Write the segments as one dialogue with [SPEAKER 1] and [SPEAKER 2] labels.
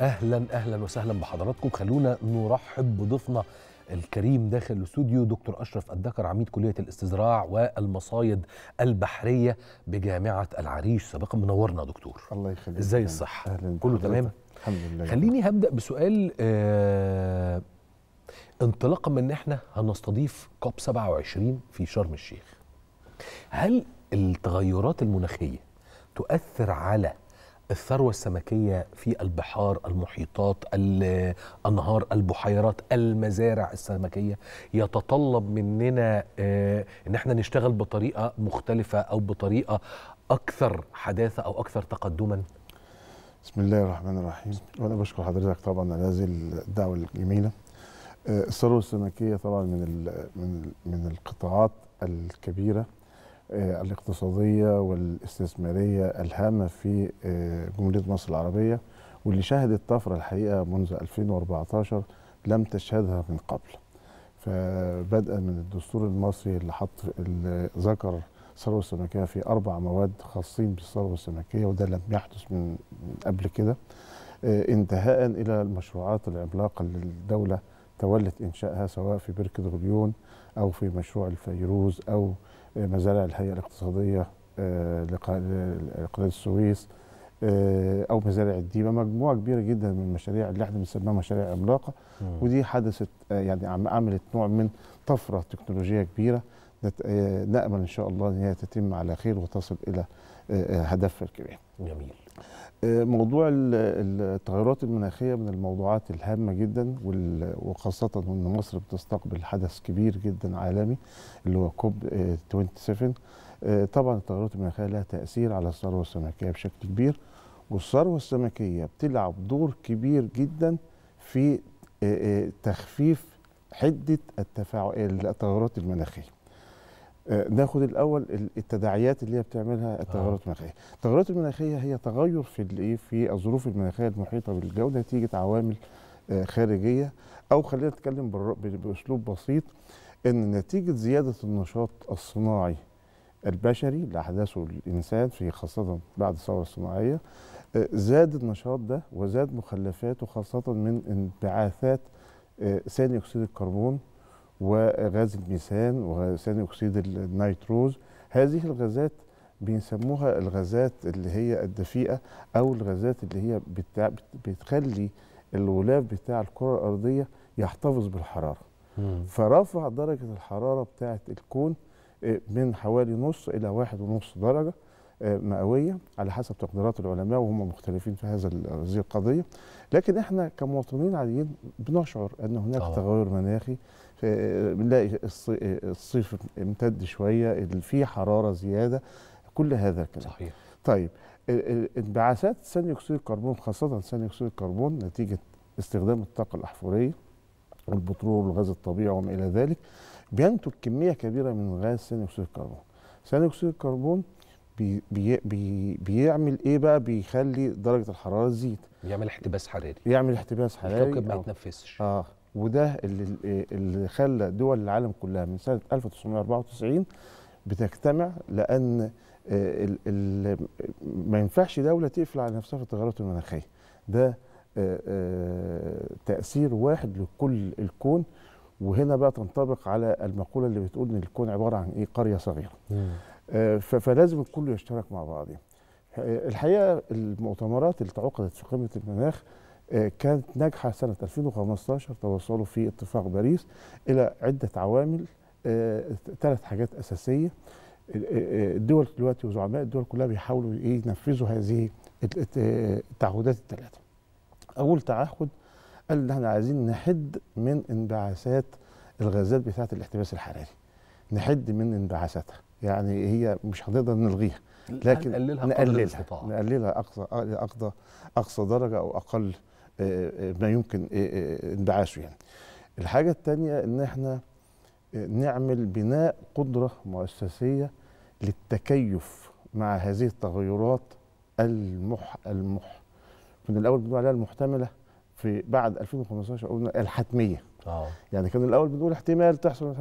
[SPEAKER 1] اهلا اهلا وسهلا بحضراتكم خلونا نرحب بضيفنا الكريم داخل الاستوديو دكتور اشرف الدكر عميد كليه الاستزراع والمصايد البحريه بجامعه العريش سابقا منورنا دكتور الله يخليك ازاي الصحه كله تمام الحمد لله خليني هبدا بسؤال آه انطلاقا من ان احنا هنستضيف كوب 27 في شرم الشيخ هل التغيرات المناخيه تؤثر على الثروة السمكية في البحار المحيطات الأنهار البحيرات المزارع السمكية يتطلب مننا آه، إن احنا نشتغل بطريقة مختلفة أو بطريقة أكثر حداثة أو أكثر تقدما بسم الله الرحمن
[SPEAKER 2] الرحيم وأنا بشكر حضرتك طبعا على هذه الدعوة الجميلة آه، الثروة السمكية طبعا من من من القطاعات الكبيرة آه، الاقتصادية والاستثمارية الهامة في آه، جمهورية مصر العربية واللي شهدت طفرة الحقيقة منذ 2014 لم تشهدها من قبل فبدءا من الدستور المصري اللي حط اللي ذكر الثروة السمكية في أربع مواد خاصين بالثروة السمكية وده لم يحدث من قبل كده آه، انتهاء إلى المشروعات العملاقة اللي الدولة تولت إنشائها سواء في بركة غليون أو في مشروع الفيروز أو مزارع الهيئه الاقتصاديه آه، لقناه السويس آه، او مزارع الديبه مجموعه كبيره جدا من المشاريع اللي احنا بنسميها مشاريع عملاقه ودي حدثت آه، يعني عملت نوع من طفره تكنولوجيه كبيره نامل ان شاء الله ان هي تتم على خير وتصل الى هدفها الكبير. جميل. موضوع التغيرات المناخيه من الموضوعات الهامه جدا وخاصه ان مصر بتستقبل حدث كبير جدا عالمي اللي هو كوب 27 آه، آه، طبعا التغيرات المناخيه لها تاثير على الثروه السمكيه بشكل كبير والثروه السمكيه بتلعب دور كبير جدا في آه، تخفيف حده التفاعل التغيرات المناخيه آه، ناخد الاول التداعيات اللي هي بتعملها التغيرات آه. المناخيه التغيرات المناخيه هي تغير في الايه في الظروف المناخيه المحيطه بالجو نتيجه عوامل آه، خارجيه او خلينا نتكلم باسلوب بسيط ان نتيجه زياده النشاط الصناعي البشري اللي احدثه الانسان في خاصه بعد الثوره الصناعيه زاد النشاط ده وزاد مخلفاته خاصه من انبعاثات ثاني اكسيد الكربون وغاز الميثان وثاني اكسيد النيتروز هذه الغازات بيسموها الغازات اللي هي الدفيئه او الغازات اللي هي بتاع بتخلي الغلاف بتاع الكره الارضيه يحتفظ بالحراره مم. فرفع درجه الحراره بتاعه الكون آه، من حوالي نص الى واحد ونص درجه آه، مئويه على حسب تقديرات العلماء وهم مختلفين في هذا هذه القضيه لكن احنا كمواطنين عاديين بنشعر ان هناك أوه. تغير مناخي بنلاقي الصيف امتد شويه في حراره زياده كل هذا كده صحيح طيب انبعاثات ثاني اكسيد الكربون خاصه ثاني اكسيد الكربون نتيجه استخدام الطاقه الاحفوريه والبترول والغاز الطبيعي وما الى ذلك بينتج كميه كبيره من غاز ثاني اكسيد الكربون ثاني اكسيد الكربون بي بي بيعمل ايه بقى بيخلي درجه الحراره تزيد
[SPEAKER 1] بيعمل احتباس حراري بيعمل
[SPEAKER 2] احتباس حراري الكوكب ما يتنفسش اه وده اللي اللي خلى دول العالم كلها من سنه 1994 بتجتمع لان آه، ما ينفعش دوله تقفل على نفسها في التغيرات المناخيه ده آه، آه، تاثير واحد لكل الكون وهنا بقى تنطبق على المقوله اللي بتقول ان الكون عباره عن ايه قريه صغيره فلازم الكل يشترك مع بعضه الحقيقه المؤتمرات اللي تعقدت في قمه المناخ آه، كانت ناجحه سنه 2015 توصلوا في اتفاق باريس الى عده عوامل ثلاث آه، حاجات اساسيه آه، الدول دلوقتي وزعماء الدول كلها بيحاولوا إيه، ينفذوا هذه التعهدات الثلاثه. اول تعهد قال ان احنا عايزين نحد من انبعاثات الغازات بتاعه الاحتباس الحراري. نحد من انبعاثاتها، يعني هي مش هنقدر نلغيها لكن نقللها نقللها, نقللها اقصى اقصى اقصى درجه او اقل آه، آه، ما يمكن آه، انبعاثه يعني الحاجة الثانية ان احنا نعمل بناء قدرة مؤسسية للتكيف مع هذه التغيرات المح المح من الاول بنقول عليها المحتمله في بعد 2015 قلنا الحتميه أوه. يعني كان الاول بنقول احتمال تحصل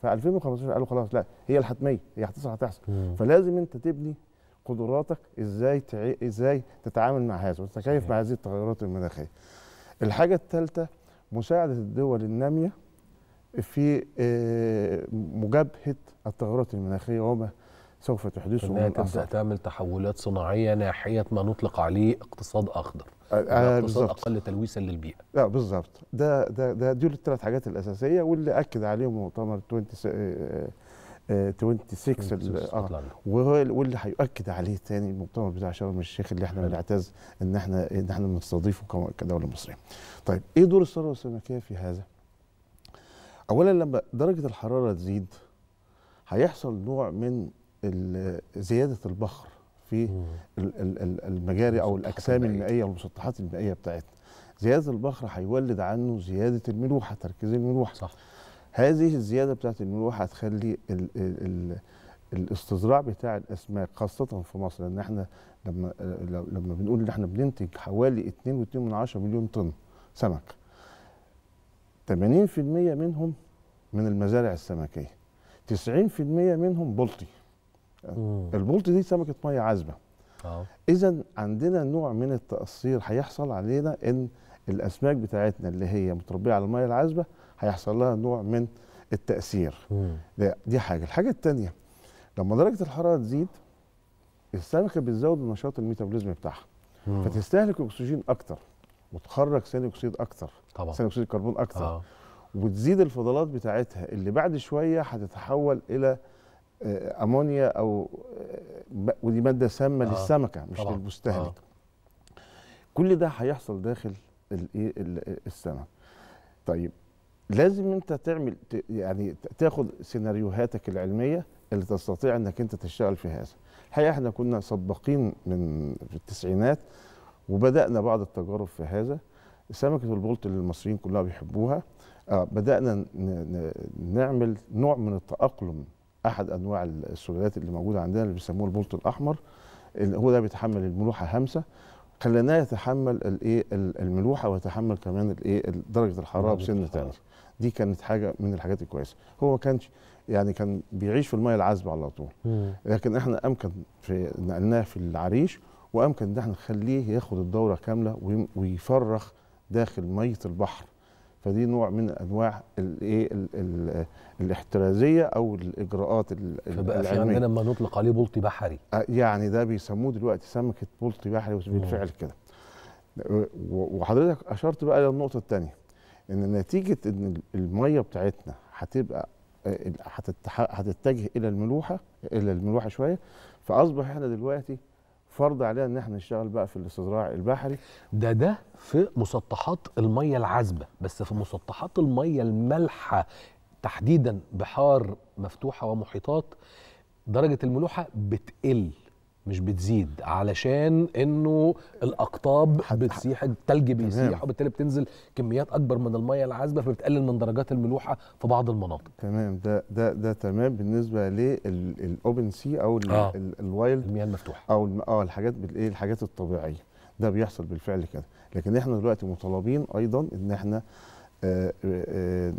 [SPEAKER 2] في 2015 قالوا خلاص لا هي الحتميه هي هتحصل هتحصل فلازم انت تبني قدراتك ازاي تع... ازاي تتعامل مع هذا وتتكيف مع هذه التغيرات المناخيه. الحاجه الثالثه مساعده الدول الناميه في آه، مجابهه التغيرات المناخيه وما سوف تحدثه انها تبدا
[SPEAKER 1] تعمل تحولات صناعيه ناحيه ما نطلق عليه اقتصاد اخضر آه, آه، يعني اقتصاد اقل تلويثا للبيئه لا بالظبط
[SPEAKER 2] ده ده ده دول الثلاث حاجات الاساسيه واللي اكد عليهم مؤتمر 20 26 اه واللي هيؤكد عليه تاني المؤتمر بتاع شرم الشيخ اللي احنا بنعتز ان احنا ان احنا بنستضيفه كدوله مصريه. طيب ايه دور الثروه السمكيه في هذا؟ اولا لما درجه الحراره تزيد هيحصل نوع من زياده البخر في المجاري او الاجسام المائيه والمسطحات المائيه بتاعتنا. زياده البخر هيولد عنه زياده الملوحه تركيز الملوحه. صح. هذه الزياده بتاعت الملوحه هتخلي ال ال الاستزراع بتاع الاسماك خاصه في مصر لان احنا لما لما بنقول ان احنا بننتج حوالي 2.2 مليون طن سمك 80% منهم من المزارع السمكيه 90% منهم بلطي البلطي دي سمكه ميه عذبه آه. اذا عندنا نوع من التقصير هيحصل علينا ان الاسماك بتاعتنا اللي هي متربيه على الميه العذبه هيحصل لها نوع من التاثير ده دي حاجه الحاجه الثانيه لما درجه الحراره تزيد السمكه بتزود النشاط الميتابوليزم بتاعها فتستهلك اكسجين اكتر وتخرج ثاني اكسيد اكتر ثاني اكسيد الكربون اكتر آه. وتزيد الفضلات بتاعتها اللي بعد شويه هتتحول الى آه، امونيا او آه، ودي ماده سامه آه. للسمكه مش طبعا. للمستهلك آه. كل ده هيحصل داخل السمك طيب لازم انت تعمل يعني تاخد سيناريوهاتك العلميه اللي تستطيع انك انت تشتغل في هذا الحقيقه احنا كنا سباقين من في التسعينات وبدانا بعض التجارب في هذا سمكه البولت اللي المصريين كلها بيحبوها آه بدانا نعمل نوع من التاقلم احد انواع السلالات اللي موجوده عندنا اللي بيسموه البولت الاحمر اللي هو ده بيتحمل الملوحه همسه خليناه يتحمل الايه الملوحه ويتحمل كمان الايه درجه الحراره بسن ثانيه دي كانت حاجه من الحاجات الكويسه هو ما كانش يعني كان بيعيش في الميه العذبه على طول لكن احنا امكن في نقلناه في العريش وامكن ان احنا نخليه ياخد الدوره كامله ويفرخ داخل ميه البحر فدي نوع من انواع الايه الاحترازيه او الاجراءات فبقى في عندنا
[SPEAKER 1] ما نطلق عليه بلطي بحري
[SPEAKER 2] يعني ده بيسموه دلوقتي سمكه بلطي بحري بالفعل كده وحضرتك اشرت بقى للنقطه الثانيه ان نتيجه ان الميه بتاعتنا هتبقى آه، هتتجه الى الملوحه الى الملوحه شويه
[SPEAKER 1] فاصبح احنا دلوقتي فرض علينا ان احنا نشتغل بقى في الاستزراع البحري ده ده في مسطحات الميه العذبه بس في مسطحات الميه المالحه تحديدا بحار مفتوحه ومحيطات درجه الملوحه بتقل مش بتزيد علشان انه الاقطاب بتسيح الثلج بيسيح وبالتالي بتنزل كميات اكبر من الميه العذبه فبتقلل من درجات الملوحه في بعض المناطق
[SPEAKER 2] تمام ده ده ده تمام بالنسبه للاوبن سي او آه. الوايلد المياه المفتوحه او اه الحاجات بالايه الحاجات الطبيعيه ده بيحصل بالفعل كده لكن احنا دلوقتي مطالبين ايضا ان احنا آه، آه،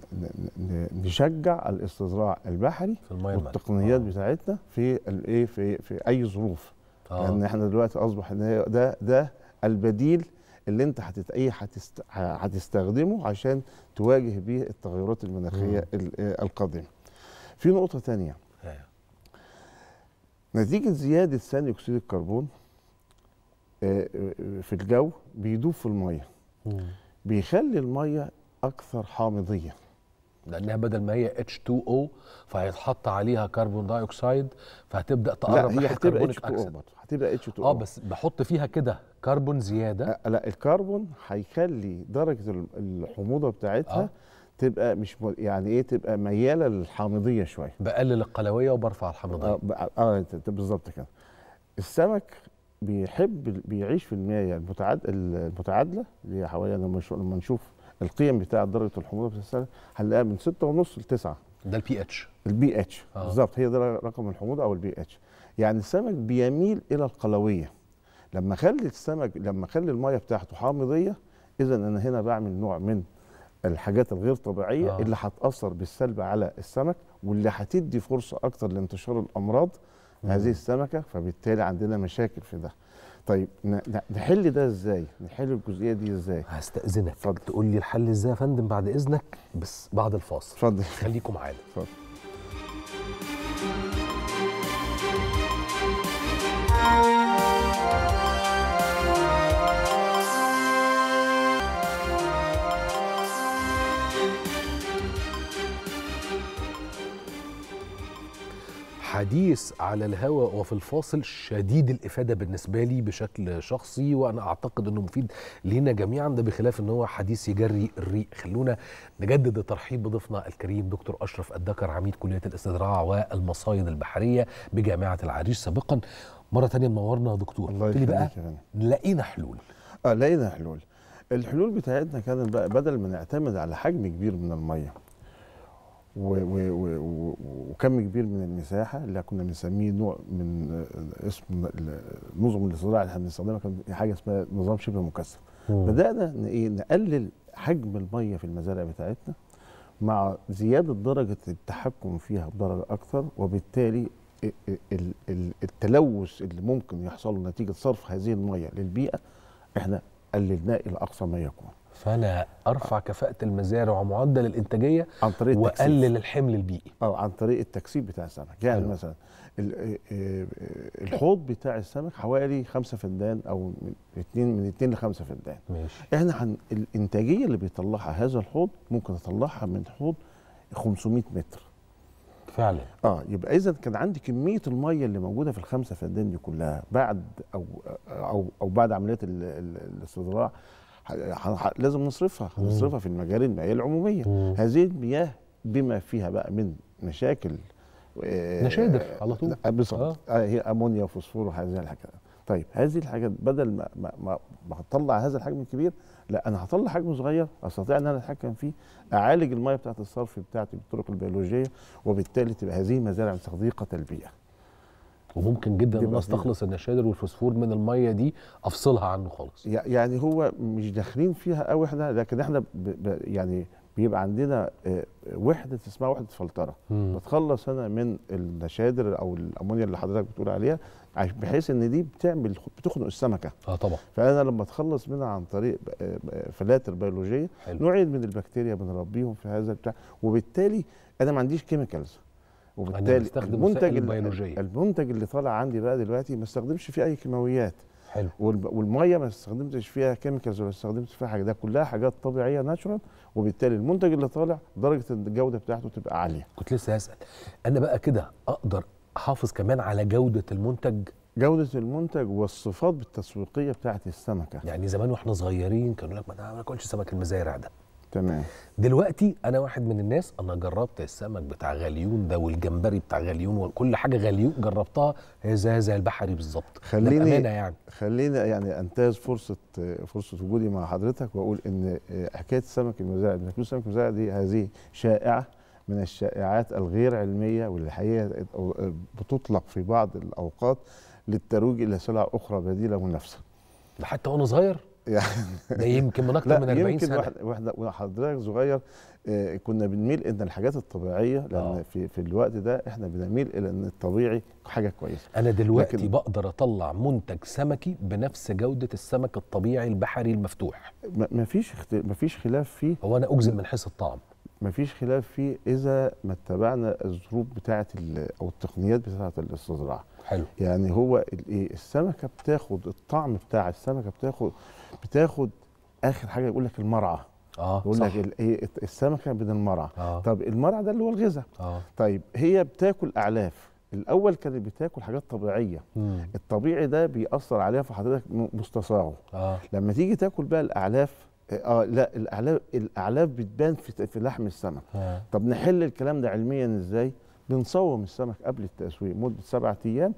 [SPEAKER 2] نشجع الاستزراع البحري والتقنيات آه. بتاعتنا في الايه في في اي ظروف آه. لان احنا دلوقتي اصبح ان هي ده ده البديل اللي انت هتت اي هتست... هتستخدمه عشان تواجه بيه التغيرات المناخيه مم. القادمه. في نقطه ثانيه إيه. نتيجه زياده ثاني اكسيد الكربون آه، في الجو بيدوب في
[SPEAKER 1] الميه بيخلي الميه اكثر حامضيه لانها بدل ما هي H2O فهيتحط عليها كربون دايوكسيد فهتبدا تقرب لا هي هتبقى H2O هتبقى H2O اه بس بحط فيها كده كربون زياده أه، لا الكربون
[SPEAKER 2] هيخلي درجه الحموضه بتاعتها آه. تبقى مش يعني ايه تبقى مياله للحامضيه شويه بقلل القلويه وبرفع الحامضيه اه, آه بالظبط كده السمك بيحب بيعيش في المياه يعني المتعادله اللي حوالي لما نشوف القيم بتاعه درجه الحموضه في هنلاقيها من 6.5 ل 9 ده البي اتش البي اتش آه. بالظبط هي ده رقم الحموضه او البي اتش يعني السمك بيميل الى القلويه لما اخلي السمك لما اخلي الميه بتاعته حامضيه اذا انا هنا بعمل نوع من الحاجات الغير طبيعيه آه. اللي هتاثر بالسلب على السمك واللي هتدي فرصه اكتر لانتشار الامراض هذه السمكه فبالتالي عندنا مشاكل في ده طيب نحل ده ازاي؟ نحل الجزئيه
[SPEAKER 1] دي ازاي؟ هستاذنك فضل. تقول لي الحل ازاي يا فندم بعد اذنك بس بعد الفاصل اتفضل خليكم معانا اتفضل حديث على الهواء وفي الفاصل شديد الافاده بالنسبه لي بشكل شخصي وانا اعتقد انه مفيد لينا جميعا ده بخلاف ان هو حديث يجري الريق خلونا نجدد الترحيب بضيفنا الكريم دكتور اشرف الدكر عميد كليه الاستزراع والمصايد البحريه بجامعه العريش سابقا مره ثانيه منورنا يا دكتور الله يخليك بقى لقينا حلول اه لقينا حلول
[SPEAKER 2] الحلول بتاعتنا كانت بقى بدل ما نعتمد على حجم كبير من الميه وكم كبير من المساحه اللي كنا بنسميه نوع من آه، اسم نظم الزراعه اللي احنا بنستخدمها كان حاجه اسمها نظام شبه مكثف بدانا ايه نقلل حجم الميه في المزارع بتاعتنا مع زياده درجه التحكم فيها بدرجه اكثر وبالتالي آه، آه، التلوث اللي ممكن يحصل نتيجه صرف هذه الميه للبيئه احنا قللناه الى
[SPEAKER 1] اقصى ما يكون فانا ارفع كفاءه المزارع ومعدل الانتاجيه عن طريق واقلل الحمل البيئي اه عن طريق التكسيب بتاع السمك يعني أيوه. مثلا آه، آه،
[SPEAKER 2] الحوض بتاع السمك حوالي 5 فدان او من 2 من 2 ل 5 فدان ماشي احنا هن الانتاجيه اللي بيطلعها هذا الحوض ممكن اطلعها من حوض 500 متر فعلا اه يبقى اذا كان عندي كميه الميه اللي موجوده في الخمسه فدان دي كلها بعد او آه، او او بعد عمليات الاستزراع لازم نصرفها نصرفها في المجاري المائيه العموميه مم. هذه المياه بما فيها بقى من مشاكل نشادر على طول بالظبط آه. آه. هي امونيا وفوسفور وهذه الحاجات طيب هذه الحاجات بدل ما ما, ما, ما هطلع هذا الحجم الكبير لا انا هطلع حجم صغير استطيع ان انا اتحكم فيه اعالج الميه بتاعت الصرف بتاعتي بالطرق البيولوجيه وبالتالي تبقى هذه مزارع صديقه البيئه وممكن جدا ان استخلص النشادر والفوسفور من الميه دي افصلها عنه خالص يعني هو مش داخلين فيها قوي احنا لكن احنا ب ب يعني بيبقى عندنا آه، وحده اسمها وحده فلتره بتخلص انا من النشادر او الامونيا اللي حضرتك بتقول عليها بحيث ان دي بتعمل بتخنق السمكه اه طبعا فانا لما اتخلص منها عن طريق آه، فلاتر بيولوجيه نوعين من البكتيريا بنربيهم في هذا البتاع وبالتالي انا ما عنديش كيميكالز وبالتالي المنتج البيولوجيه المنتج اللي طالع عندي بقى دلوقتي ما استخدمش فيه اي كيماويات حلو والميه ما استخدمتش فيها كيميكالز ولا استخدمت فيها حاجه ده كلها حاجات طبيعيه ناتشورال وبالتالي المنتج اللي طالع درجه الجوده بتاعته
[SPEAKER 1] تبقى عاليه كنت لسه هسال انا بقى كده اقدر احافظ كمان على جوده المنتج جودة المنتج والصفات التسويقية بتاعت السمكة يعني زمان واحنا صغيرين كانوا لك ما تاكلش سمك المزارع ده تمام دلوقتي انا واحد من الناس انا جربت السمك بتاع غليون ده والجمبري بتاع غليون وكل حاجه غليون جربتها هي زي زي البحري بالظبط خليني يعني خليني يعني انتهز فرصه
[SPEAKER 2] فرصه وجودي مع حضرتك واقول ان حكايه السمك المزاعي من سمك المزارع دي هذه شائعه من الشائعات الغير علميه واللي الحقيقه بتطلق في بعض الاوقات للترويج الى سلع اخرى بديله منافسه
[SPEAKER 1] ده حتى وانا صغير يعني ده يمكن من اكتر من 40 يمكن سنه يمكن
[SPEAKER 2] واحنا وحضرتك صغير آه، كنا بنميل ان الحاجات الطبيعيه لان آه. في في الوقت ده احنا بنميل الى ان الطبيعي حاجه كويسه
[SPEAKER 1] انا دلوقتي لكن بقدر اطلع منتج سمكي بنفس جوده السمك الطبيعي البحري المفتوح مفيش ما مفيش خلاف فيه هو انا اجزم من حيث الطعم مفيش خلاف فيه اذا
[SPEAKER 2] ما اتبعنا الظروف بتاعه او التقنيات بتاعه الاستزراع حلو يعني هو الايه السمكه بتاخد الطعم بتاع السمكه بتاخد بتاخد اخر حاجه يقول لك المرعى اه يقول صح. لك ايه السمكه من المرعى آه. طب المرعى ده اللي هو الغذاء آه. طيب هي بتاكل اعلاف الاول كانت بتاكل حاجات طبيعيه مم. الطبيعي ده بيأثر عليها في حضرتك مستصاغه آه. لما تيجي تاكل بقى الاعلاف اه لا الاعلاف الاعلاف بتبان في في لحم السمك آه. طب نحل الكلام ده علميا ازاي بنصوم السمك قبل التسويق مده سبعة ايام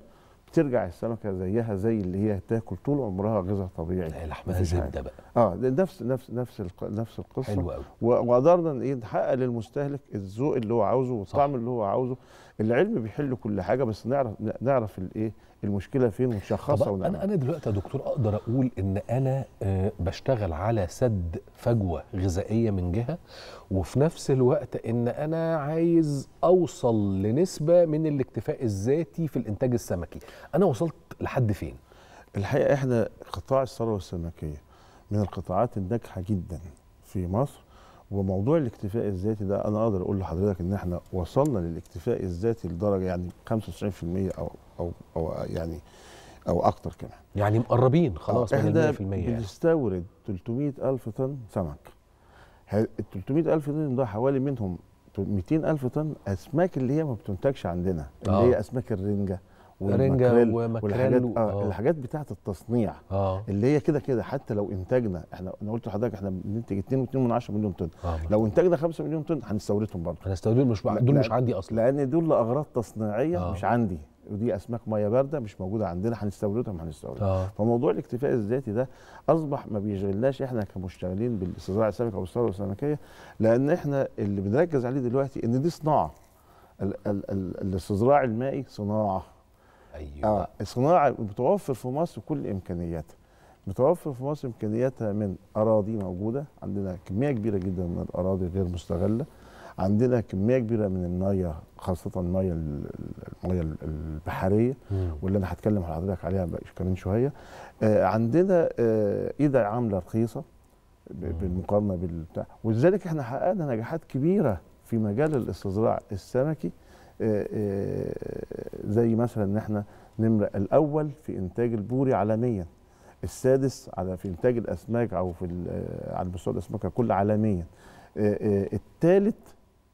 [SPEAKER 2] بترجع السمكه زيها زي اللي هي تاكل طول عمرها غذاء طبيعي لحمها زبده بقى اه نفس نفس نفس نفس القصه حلو قوي وقدرنا ايه نحقق للمستهلك الذوق اللي هو عاوزه والطعم اللي هو عاوزه العلم بيحل كل حاجه بس نعرف نعرف الايه
[SPEAKER 1] المشكله فين ونشخصها ونعرف انا انا دلوقتي يا دكتور اقدر اقول ان انا آه، بشتغل على سد فجوه غذائيه من جهه وفي نفس الوقت ان انا عايز اوصل لنسبه من الاكتفاء الذاتي في الانتاج السمكي انا وصلت لحد فين الحقيقه احنا قطاع الثروه السمكيه من القطاعات
[SPEAKER 2] الناجحه جدا في مصر وموضوع الاكتفاء الذاتي ده انا اقدر اقول لحضرتك ان احنا وصلنا للاكتفاء الذاتي لدرجه يعني 95% او او او يعني او اكتر كمان يعني مقربين آه، خلاص من ال 100% يعني. بنستورد 300000 طن سمك ال 300000 طن ده حوالي منهم 200000 طن اسماك اللي هي ما بتنتجش عندنا اللي آه. هي اسماك الرنجه ورنجة ومكران و... آه الحاجات بتاعه التصنيع آه. اللي هي كده كده حتى لو انتاجنا احنا انا قلت لحضرتك احنا بننتج 2.2 مليون طن آه. لو انتاجنا 5 مليون طن هنستوردهم برضه هنستوردهم مش دول مش عندي اصلا لان دول لاغراض تصنيعيه آه. مش عندي ودي اسماك ميه بارده مش موجوده عندنا هنستوردهم هنستوردها آه. فموضوع الاكتفاء الذاتي ده اصبح ما بيشغلناش احنا كمشتغلين بالاستزراع السمك او الثروه السمكيه لان احنا اللي بنركز عليه دلوقتي ان دي صناعه الاستزراع المائي صناعه ايوه آه الصناعه متوفر في مصر كل امكانياتها متوفر في مصر امكانياتها من اراضي موجوده عندنا كميه كبيره جدا من الاراضي غير مستغله عندنا كميه كبيره من الميه خاصه الميه الميه البحريه واللي انا هتكلم حضرتك عليها كمان شويه آه عندنا آه عامله رخيصه بالمقارنه بالبتاع ولذلك احنا حققنا نجاحات كبيره في مجال الاستزراع السمكي آه، آه، زي مثلا ان احنا نمرة الاول في انتاج البوري عالميا السادس على في انتاج الاسماك او في
[SPEAKER 1] آه، على مستوى الاسماك ككل عالميا الثالث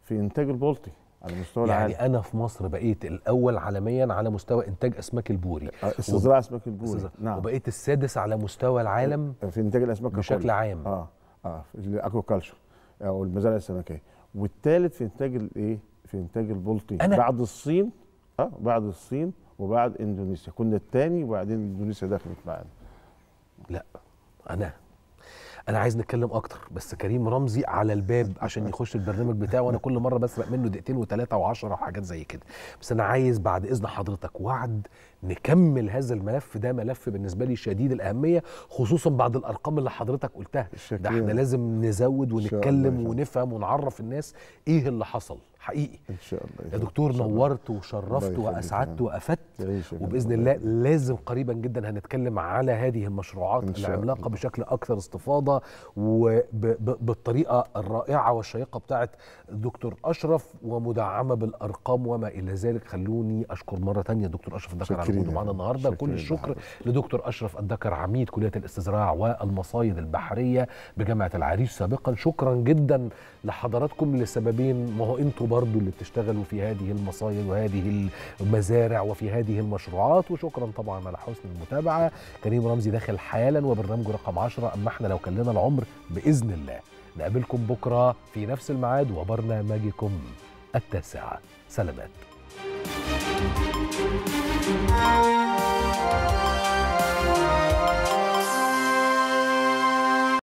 [SPEAKER 1] في انتاج البلطي على مستوى يعني العالم. انا في مصر بقيت الاول عالميا على مستوى انتاج اسماك البوري استزراع اسماك البوري استزراع. نعم وبقيت السادس على مستوى العالم في انتاج الاسماك بشكل كل. عام
[SPEAKER 2] اه اه الاكوا كلتشر او المزارع السمكيه والثالث في انتاج الايه في انتاج البلطي أنا بعد الصين اه بعد الصين وبعد اندونيسيا كنا
[SPEAKER 1] الثاني وبعدين اندونيسيا دخلت معانا لا انا انا عايز نتكلم اكتر بس كريم رمزي على الباب عشان يخش البرنامج بتاعه وانا كل مره بسرق منه دقيقتين وثلاثه وعشرة وحاجات زي كده بس انا عايز بعد اذن حضرتك وعد نكمل هذا الملف ده ملف بالنسبه لي شديد الاهميه خصوصا بعد الارقام اللي حضرتك قلتها ده احنا لازم نزود ونتكلم ونفهم ونعرف الناس ايه اللي حصل حقيقي ان شاء الله يا دكتور نورت وشرفت واسعدت وافدت وباذن الله لازم قريبا جدا هنتكلم على هذه المشروعات العملاقه بشكل اكثر استفاضه وبالطريقه الرائعه والشيقه بتاعه دكتور اشرف ومدعمه بالارقام وما الى ذلك خلوني اشكر مره ثانيه دكتور اشرف الدكتور وجوده معانا النهارده كل الشكر لدكتور اشرف الدكر عميد كليه الاستزراع والمصايد البحريه بجامعه العريش سابقا شكرا جدا لحضراتكم لسببين ما هو انتوا برضو اللي بتشتغلوا في هذه المصايد وهذه المزارع وفي هذه المشروعات وشكرا طبعا على حسن المتابعه كريم رمزي داخل حالا وبرنامجه رقم 10 اما احنا لو كان لنا العمر باذن الله نقابلكم بكره في نفس الميعاد وبرنامجكم التاسعه سلامات thank you thank you